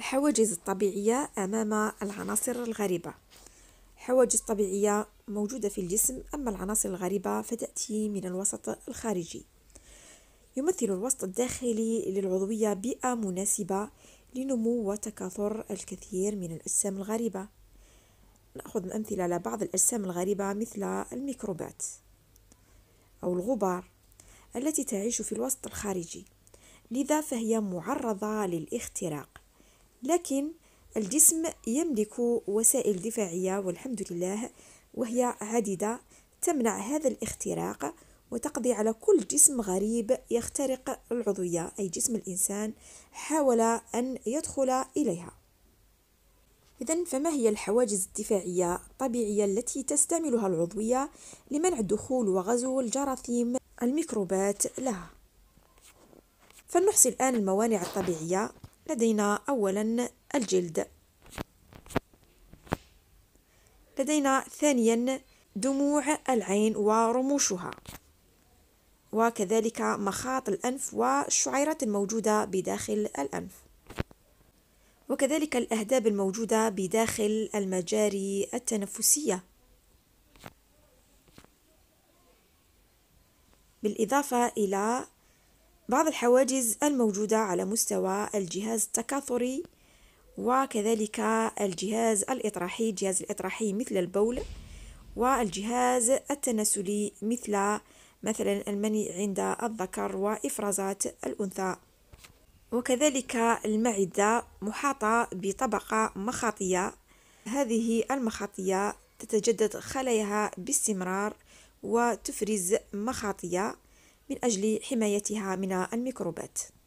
الحواجز الطبيعية أمام العناصر الغريبة الحواجز الطبيعية موجودة في الجسم أما العناصر الغريبة فتأتي من الوسط الخارجي يمثل الوسط الداخلي للعضوية بيئة مناسبة لنمو وتكاثر الكثير من الأجسام الغريبة نأخذ الأمثلة على بعض الأجسام الغريبة مثل الميكروبات أو الغبار التي تعيش في الوسط الخارجي لذا فهي معرضة للاختراق لكن الجسم يملك وسائل دفاعية والحمد لله وهي عديدة تمنع هذا الاختراق وتقضي على كل جسم غريب يخترق العضوية أي جسم الإنسان حاول أن يدخل إليها إذا فما هي الحواجز الدفاعية الطبيعية التي تستعملها العضوية لمنع الدخول وغزو الجراثيم الميكروبات لها؟ فلنحصي الآن الموانع الطبيعية لدينا أولا الجلد لدينا ثانيا دموع العين ورموشها وكذلك مخاط الأنف والشعيرات الموجودة بداخل الأنف وكذلك الأهداب الموجودة بداخل المجاري التنفسية بالإضافة إلى بعض الحواجز الموجودة على مستوى الجهاز التكاثري وكذلك الجهاز الإطراحي جهاز الإطراحي مثل البول والجهاز التناسلي مثل مثلا المني عند الذكر وإفرازات الأنثى وكذلك المعدة محاطة بطبقة مخاطية هذه المخاطية تتجدد خلاياها باستمرار وتفرز مخاطية من أجل حمايتها من الميكروبات